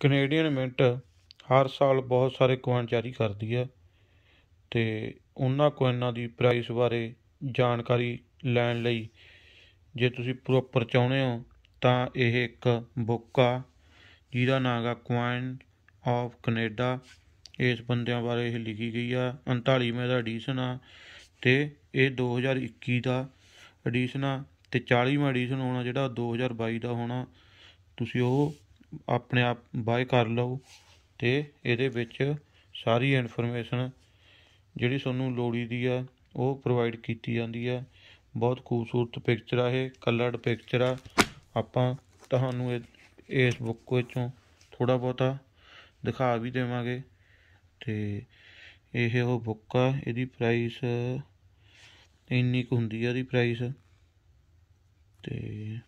Canadian minute ਹਰ ਸਾਲ ਬਹੁਤ ਸਾਰੇ ਕੋਇਨ ਜਾਰੀ ਕਰਦੀ ਹੈ ਤੇ ਉਹਨਾਂ ਕੋਇਨਾਂ ਦੀ ਪ੍ਰਾਈਸ ਬਾਰੇ ਜਾਣਕਾਰੀ ਲੈਣ ਲਈ ਜੇ ਤੁਸੀਂ ਪ੍ਰੋਪਰ ਚਾਹੁੰਦੇ ਹੋ ਤਾਂ ਇਹ ਇੱਕ ਬੁੱਕ ਆ ਜਿਹਦਾ ਨਾਮ ਹੈ ਕੁਆਇਨ ਆਫ ਕੈਨੇਡਾ ਇਸ ਬੰਦਿਆਂ ਬਾਰੇ ਇਹ ਲਿਖੀ ਗਈ ਆ 39ਵੇਂ ਦਾ ਐਡੀਸ਼ਨ ਆ ਤੇ ਇਹ 2021 ਦਾ ਐਡੀਸ਼ਨ ਆ ਤੇ 40ਵਾਂ ਐਡੀਸ਼ਨ ਹੋਣਾ ਜਿਹੜਾ 2022 ਦਾ ਹੋਣਾ ਤੁਸੀਂ ਉਹ ਆਪਣੇ ਆਪ ਬਾਏ ਕਰ ਲਓ ਤੇ ਇਹਦੇ ਵਿੱਚ ਸਾਰੀ ਇਨਫੋਰਮੇਸ਼ਨ ਜਿਹੜੀ ਤੁਹਾਨੂੰ ਲੋੜੀਦੀ ਆ ਉਹ ਪ੍ਰੋਵਾਈਡ ਕੀਤੀ ਜਾਂਦੀ ਆ ਬਹੁਤ ਖੂਬਸੂਰਤ ਪਿਕਚਰ ਆ ਇਹ ਕਲਰਡ ਪਿਕਚਰ ਆ ਆਪਾਂ ਤੁਹਾਨੂੰ ਇਸ ਬੁੱਕ ਵਿੱਚੋਂ ਥੋੜਾ ਬਹੁਤਾ ਦਿਖਾ ਵੀ ਦੇਵਾਂਗੇ ਤੇ ਇਹ ਉਹ ਬੁੱਕ ਆ ਇਹਦੀ ਪ੍ਰਾਈਸ ਇੰਨੀ ਕੁ ਹੁੰਦੀ ਆ ਇਹਦੀ ਪ੍ਰਾਈਸ ਤੇ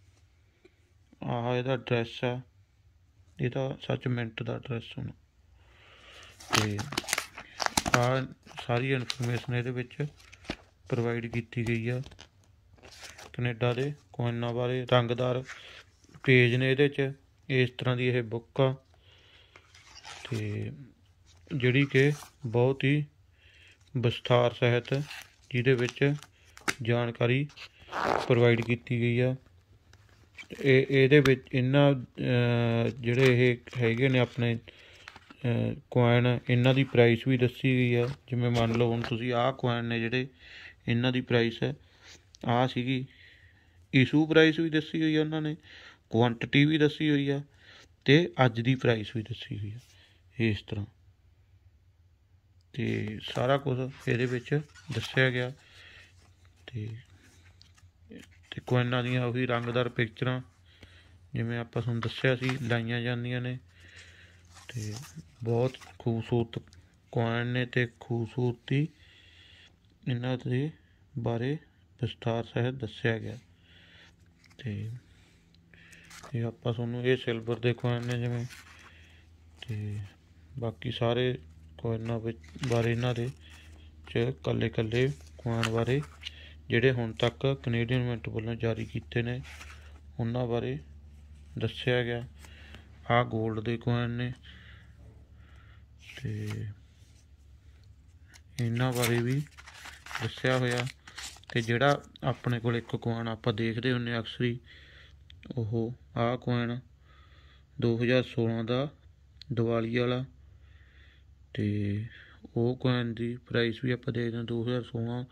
ਆਹ ਇਹਦਾ ਐਡਰੈਸ ਆ ਇਹਦਾ ਸੱਚ ਮਿੰਟ ਦਾ ਐਡਰੈਸ ਹੁਣ ਤੇ ਆ ਸਾਰੀ ਇਨਫੋਰਮੇਸ਼ਨ ਇਹਦੇ ਵਿੱਚ ਪ੍ਰੋਵਾਈਡ ਕੀਤੀ ਗਈ ਆ ਕੈਨੇਡਾ ਦੇ ਕੋਇਨਾਂ ਬਾਰੇ ਰੰਗਦਾਰ ਪੇਜ ਨੇ ਇਹਦੇ 'ਚ ਇਸ ਤਰ੍ਹਾਂ ਦੀ ਇਹ ਬੁੱਕ ਆ ਤੇ ਜਿਹੜੀ ਕਿ ਬਹੁਤ ਹੀ ਵਿਸਥਾਰ ਸਹਿਤ ਜਿਹਦੇ ਵਿੱਚ ਜਾਣਕਾਰੀ ਪ੍ਰੋਵਾਈਡ ਕੀਤੀ ਗਈ ਆ ਇਹ ਇਹਦੇ ਵਿੱਚ ਇਹਨਾਂ ਜਿਹੜੇ ਇਹ ਹੈਗੇ ਨੇ ਆਪਣੇ ਕੋਇਨ ਇਹਨਾਂ ਦੀ ਪ੍ਰਾਈਸ ਵੀ ਦੱਸੀ ਗਈ ਹੈ ਜਿਵੇਂ ਮੰਨ ਲਓ ਹੁਣ ਤੁਸੀਂ ਆਹ ਕੋਇਨ ਨੇ ਜਿਹੜੇ ਇਹਨਾਂ ਦੀ ਪ੍ਰਾਈਸ ਹੈ ਆਹ ਸੀਗੀ ਇਸ਼ੂ ਪ੍ਰਾਈਸ ਵੀ ਦੱਸੀ ਹੋਈ ਹੈ ਉਹਨਾਂ ਨੇ ਕੁਆਂਟੀਟੀ ਵੀ ਦੱਸੀ ਹੋਈ ਆ ਤੇ ਅੱਜ ਦੀ ਪ੍ਰਾਈਸ ਵੀ ਦੱਸੀ ਹੋਈ ਹੈ ਇਸ ਤਰ੍ਹਾਂ ਤੇ ਸਾਰਾ ਕੁਝ ਇਹਦੇ ਵਿੱਚ ਦੱਸਿਆ ਗਿਆ ਤੇ ਤੇ ਇਹਨਾਂ ਦੀਆਂ ਉਹੀ ਰੰਗਦਾਰ ਪਿਕਚਰਾਂ ਜਿਵੇਂ ਆਪਾਂ ਤੁਹਾਨੂੰ ਦੱਸਿਆ ਸੀ ਲਾਈਆਂ ਜਾਂਦੀਆਂ ਨੇ ਤੇ ਬਹੁਤ ਖੂਬਸੂਰਤ ਕੋਇਨ ਨੇ ਤੇ ਖੂਬਸੂਰਤੀ ਇਹਨਾਂ ਦੇ ਬਾਰੇ ਵਿਸਥਾਰ ਸਹਿਤ ਦੱਸਿਆ ਗਿਆ ਤੇ ਇਹ ਆਪਾਂ ਤੁਹਾਨੂੰ ਇਹ ਸਿਲਵਰ ਦੇ ਕੋਇਨ ਨੇ ਜਿਵੇਂ ਤੇ ਬਾਕੀ ਸਾਰੇ ਕੋਇਨਾਂ ਵਿੱਚ ਬਾਰੇ ਇਹਨਾਂ ਦੇ ਚ ਕੱਲੇ ਕੱਲੇ ਕੋਇਨ ਬਾਰੇ ਜਿਹੜੇ ਹੁਣ ਤੱਕ ਕੈਨੇਡੀਅਨ ਮਿੰਟ ਵੱਲੋਂ ਜਾਰੀ ਕੀਤੇ ਨੇ ਉਹਨਾਂ ਬਾਰੇ ਦੱਸਿਆ ਗਿਆ ਆ 골ਡ ਦੇ ਕੋਇਨ ਨੇ ਤੇ ਇਹਨਾਂ ਬਾਰੇ ਵੀ ਦੱਸਿਆ ਹੋਇਆ ਤੇ ਜਿਹੜਾ ਆਪਣੇ ਕੋਲ ਇੱਕ ਕੋਇਨ ਆਪਾਂ ਦੇਖਦੇ ਹੁੰਨੇ ਅਕਸਰੀ ਉਹ ਆ ਕੋਇਨ 2016 ਦਾ ਦੀਵਾਲੀ ਵਾਲਾ ਤੇ ਉਹ ਕੋਇਨ ਦੀ ਪ੍ਰਾਈਸ ਵੀ ਆਪਾਂ ਦੇਖਦੇ ਹਾਂ 2016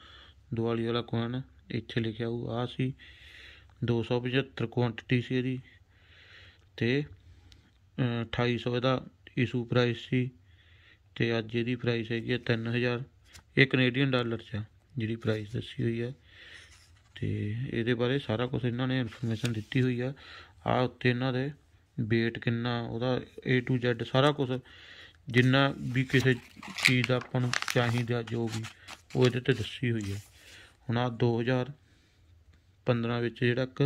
ਦਿਵਾਲੀ ਵਾਲਾ ਕੋਇਨ ਇੱਥੇ ਲਿਖਿਆ ਹੋਊ ਆ ਸੀ 275 ਕੁਆਂਟੀਟੀ ਸੀ ਇਹਦੀ ਤੇ 2800 ਇਹਦਾ ਇਸ਼ੂ ਪ੍ਰਾਈਸ ਸੀ ਤੇ ਅੱਜ ਇਹਦੀ ਪ੍ਰਾਈਸ ਹੈਗੀ 3000 ਇਹ ਕੈਨੇਡੀਅਨ ਡਾਲਰ ਚ ਜਿਹੜੀ ਪ੍ਰਾਈਸ ਦੱਸੀ ਹੋਈ ਹੈ ਤੇ ਇਹਦੇ ਬਾਰੇ ਸਾਰਾ ਕੁਝ ਇਹਨਾਂ ਨੇ ਇਨਫੋਰਮੇਸ਼ਨ ਦਿੱਤੀ ਹੋਈ ਆ ਆ ਉੱਤੇ ਇਹਨਾਂ ਦੇ weight ਕਿੰਨਾ ਉਹਦਾ A to Z ਸਾਰਾ ਕੁਝ ਜਿੰਨਾ ਵੀ ਕਿਸੇ ਚੀਜ਼ ਦਾ ਆਪਾਂ ਨੂੰ ਚਾਹੀਦਾ ਜੋ ਵੀ ਉਹ ਇਹਦੇ ਤੇ ਦੱਸੀ ਹੋਈ ਹੈ ਹੁਣ ਆ 2015 ਵਿੱਚ ਜਿਹੜਾ ਇੱਕ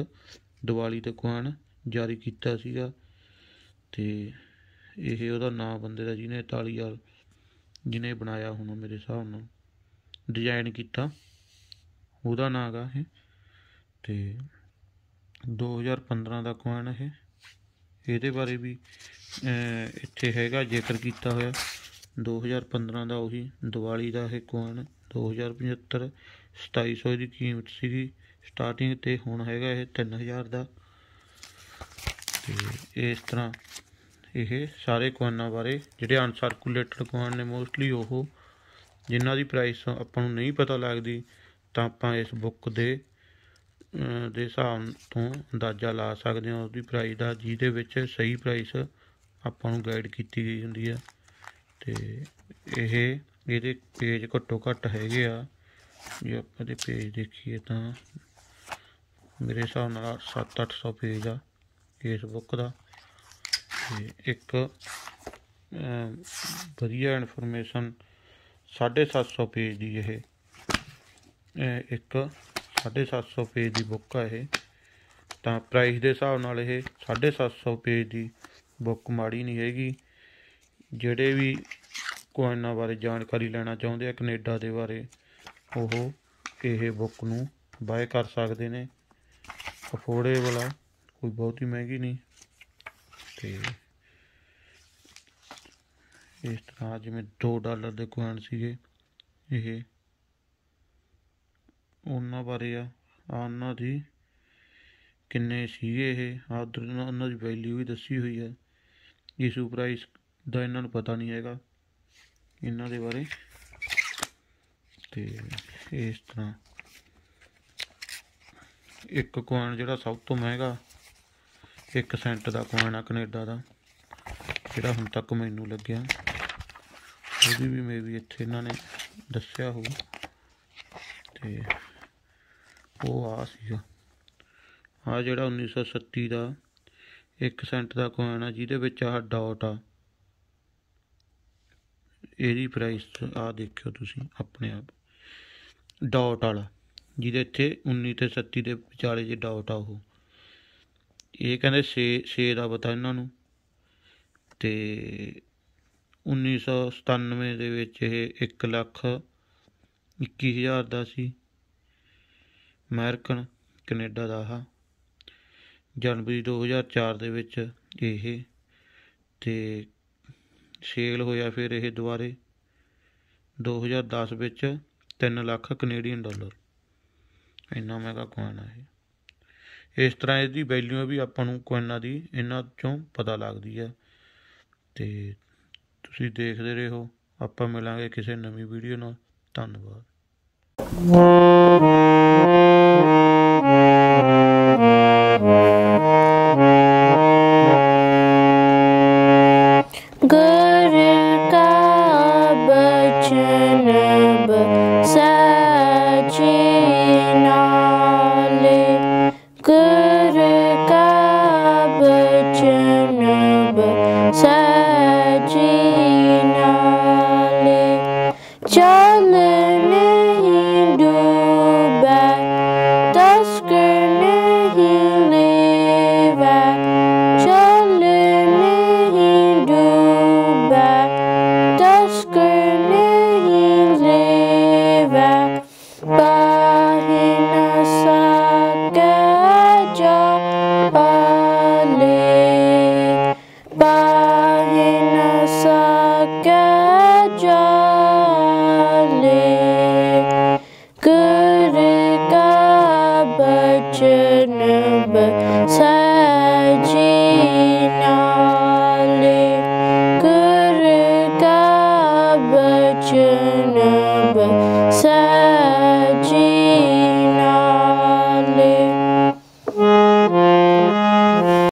ਦੀਵਾਲੀ ਤੇ ਕੁਆਨ ਜਾਰੀ ਕੀਤਾ ਸੀਗਾ ਤੇ ਇਹ ਉਹਦਾ ਨਾਮ ਬੰਦੇ ਦਾ ਜਿਹਨੇ 41000 ਜਿਹਨੇ ਬਣਾਇਆ ਹੁਣ ਮੇਰੇ ਹਿਸਾਬ ਨਾਲ ਡਿਜ਼ਾਈਨ ਕੀਤਾ ਉਹਦਾ ਨਾਮ ਹੈਗਾ ਇਹ ਤੇ 2015 ਦਾ ਕੁਆਨ ਇਹ ਇਹਦੇ ਬਾਰੇ ਵੀ ਇੱਥੇ ਹੈਗਾ ਜ਼ਿਕਰ ਕੀਤਾ ਹੋਇਆ 2015 ਦਾ ਉਹੀ ਦੀਵਾਲੀ ਦਾ ਇਹ ਕੁਆਨ 2075 2700 ਦੀ ਕੀਮਤ ਸੀਗੀ ਸਟਾਰਟਿੰਗ ਤੇ ਹੁਣ ਹੈਗਾ ਇਹ 3000 ਦਾ ਤੇ ਇਸ ਤਰ੍ਹਾਂ ਇਹ ਸਾਰੇ ਕੋਇਨਾਂ ਬਾਰੇ ਜਿਹੜੇ ਅਨਸਰਕੂਲੇਟਡ ਕੋਇਨ ਨੇ ਮੋਸਟਲੀ ਉਹ ਜਿਨ੍ਹਾਂ ਦੀ ਪ੍ਰਾਈਸ ਆਪਾਂ ਨੂੰ ਨਹੀਂ ਪਤਾ ਲੱਗਦੀ ਤਾਂ ਆਪਾਂ ਇਸ ਬੁੱਕ ਦੇ ਦੇ ਹਿਸਾਬ ਤੋਂ ਅੰਦਾਜ਼ਾ ਲਾ ਸਕਦੇ ਹਾਂ ਉਹਦੀ ਪ੍ਰਾਈਸ ਦਾ ਜਿਹਦੇ ਵਿੱਚ ਸਹੀ ਪ੍ਰਾਈਸ ਆਪਾਂ ਨੂੰ ਗਾਈਡ ਕੀਤੀ ਗਈ ਹੁੰਦੀ ਆ ਤੇ ਇਹ ਇਹਦੇ ਪੇਜ ਘੱਟੋ ਘੱਟ ਹੈਗੇ ਆ ਜੇ ਆਪਾਂ ਦੇ ਪੇਜ ਦੇਖੀਏ ਤਾਂ ਮੇਰੇ ਹਿਸਾਬ ਨਾਲ 7-800 ਪੇਜ ਆ ਫੇਸਬੁੱਕ ਦਾ ਤੇ ਇੱਕ ਵਧੀਆ ਇਨਫੋਰਮੇਸ਼ਨ 750 ਪੇਜ ਦੀ ਇਹ ਇੱਕ 750 ਪੇਜ ਦੀ ਬੁੱਕ ਆ ਇਹ ਤਾਂ ਪ੍ਰਾਈਸ ਦੇ ਹਿਸਾਬ ਨਾਲ ਇਹ 750 ਪੇਜ ਦੀ ਬੁੱਕ ਮਾੜੀ ਨਹੀਂ ਹੈਗੀ ਜਿਹੜੇ ਵੀ ਕੋਇਨਾਂ ਬਾਰੇ ਜਾਣਕਾਰੀ ਲੈਣਾ ਚਾਹੁੰਦੇ ਆ ਕੈਨੇਡਾ ਦੇ ਬਾਰੇ ਉਹ ਇਹ ਬੁੱਕ ਨੂੰ ਬਾਏ ਕਰ ਸਕਦੇ ਨੇ ਅਫੋਰਡੇਬਲ ਆ ਕੋਈ ਬਹੁਤੀ ਮਹਿੰਗੀ ਨਹੀਂ ਤੇ ਇਸ ਤਰ੍ਹਾਂ ਜਿਵੇਂ 2 ਡਾਲਰ ਦੇ ਕੋਇਨ ਸੀਗੇ ਇਹ ਉਹਨਾਂ ਬਾਰੇ ਆ ਉਹਨਾਂ ਦੀ ਕਿੰਨੇ ਸੀਗੇ ਇਹ ਆਦਰ ਉਹਨਾਂ ਦੀ ਵੈਲਿਊ ਵੀ ਦੱਸੀ ਹੋਈ ਹੈ ਇਸ ਪ੍ਰਾਈਸ ਦਾ ਇਹਨਾਂ ਨੂੰ ਪਤਾ ਨਹੀਂ ਹੈਗਾ ਇਹਨਾਂ ਦੇ ਬਾਰੇ ਤੇ ਇਸ ਤਰ੍ਹਾਂ ਇੱਕ ਕੋਇਨ ਜਿਹੜਾ ਸਭ ਤੋਂ ਮਹਿੰਗਾ 1 ਸੈਂਟ ਦਾ ਕੋਇਨ ਆ ਕੈਨੇਡਾ ਦਾ ਜਿਹੜਾ ਹੁਣ ਤੱਕ ਮੈਨੂੰ ਲੱਗਿਆ ਉਹਦੀ ਵੀ ਮੇਰੇ ਇੱਥੇ ਇਹਨਾਂ ਨੇ ਦੱਸਿਆ ਹੋ ਤੇ ਉਹ ਆ ਸੀ ਆ ਜਿਹੜਾ 1937 ਦਾ 1 ਸੈਂਟ ਦਾ ਕੋਇਨ ਆ ਜਿਹਦੇ ਵਿੱਚ ਆ ਡਾਟ ਆ ਇਹਦੀ ਪ੍ਰਾਈਸ ਆ ਦੇਖਿਓ ਤੁਸੀਂ ਆਪਣੇ ਆਪ ਡਾਟ ਵਾਲਾ ਜਿਹਦੇ ਇੱਥੇ 19 ਤੇ 37 ਦੇ ਵਿਚਾਲੇ ਜੇ ਡਾਟ ਆ ਉਹ ਇਹ ਕਹਿੰਦੇ 6 6 ਦਾ ਪਤਾ ਇਹਨਾਂ ਨੂੰ ਤੇ 1997 ਦੇ ਵਿੱਚ ਇਹ 1 ਲੱਖ 21000 ਦਾ ਸੀ ਅਮਰੀਕਨ ਕੈਨੇਡਾ ਦਾ ਆ ਜਨਵਰੀ 2004 ਦੇ ਵਿੱਚ ਇਹ ਤੇ ਸੇਲ ਹੋਇਆ ਫਿਰ ਇਹ ਦੁਬਾਰੇ 2010 ਵਿੱਚ 3 ਲੱਖ ਕੈਨੇਡੀਅਨ ਡਾਲਰ ਇੰਨਾ ਮਹਿੰਗਾ ਕੋਇਨ ਆ ਇਹ ਇਸ ਤਰ੍ਹਾਂ ਇਹਦੀ ਵੈਲਿਊ ਵੀ ਆਪਾਂ ਨੂੰ ਕੋਇਨਾਂ ਦੀ ਇਹਨਾਂ ਚੋਂ ਪਤਾ ਲੱਗਦੀ ਹੈ ਤੇ ਤੁਸੀਂ ਦੇਖਦੇ ਰਹੋ ਆਪਾਂ ਮਿਲਾਂਗੇ ਕਿਸੇ ਨਵੀਂ ਵੀਡੀਓ ਨਾਲ ਧੰਨਵਾਦ